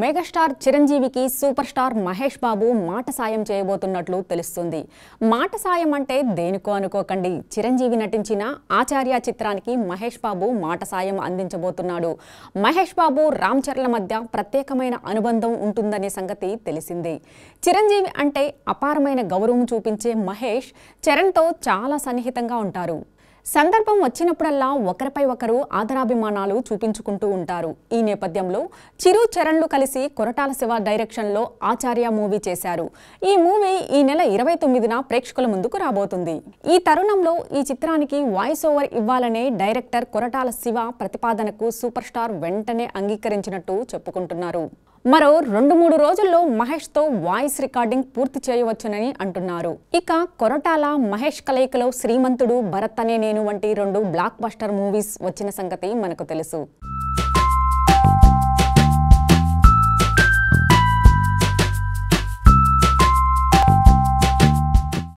megastar చిరంజీవికి super star Mahesh బాబు మాట సాయం చేయబోతున్నట్లు తెలుస్తుంది మాట సాయం అంటే దేనికో అనుకోకండి చిరంజీవి నటించిన ఆచార్య చిత్రానికి మహేష్ బాబు మాట సాయం అందించబోతున్నాడు మహేష్ బాబు రామ్ చరణ్ మధ్య ప్రత్యేకమైన అనుబంధం ఉంటుందనే సంగతి తెలిసింది చిరంజీవి అంటే అపారమైన గౌరవం చూపించే మహేష్ చరణ్తో చాలా సన్నిహితంగా ఉంటారు సందర్భం వచ్చినప్పుడల్లా ఒకరిపై ఒకరు ఆదరాభిమానాలు చూపించుకుంటూ ఉంటారు ఈ నేపథ్యంలో చిరు చరణ్లు కలిసి కొరటాల శివ డైరెక్షన్లో ఆచార్య మూవీ చేశారు ఈ మూవీ ఈ నెల ఇరవై తొమ్మిదిన ప్రేక్షకుల ముందుకు రాబోతుంది ఈ తరుణంలో ఈ చిత్రానికి వాయిస్ ఓవర్ ఇవ్వాలనే డైరెక్టర్ కొరటాల శివ ప్రతిపాదనకు సూపర్ స్టార్ వెంటనే అంగీకరించినట్టు చెప్పుకుంటున్నారు మరో రెండు మూడు రోజుల్లో మహేష్తో వాయిస్ రికార్డింగ్ పూర్తి చేయవచ్చునని అంటున్నారు ఇక కొరటాల మహేష్ కలయికలో శ్రీమంతుడు భరత్ అనే నేను వంటి రెండు బ్లాక్ బస్టర్ మూవీస్ వచ్చిన సంగతి మనకు తెలుసు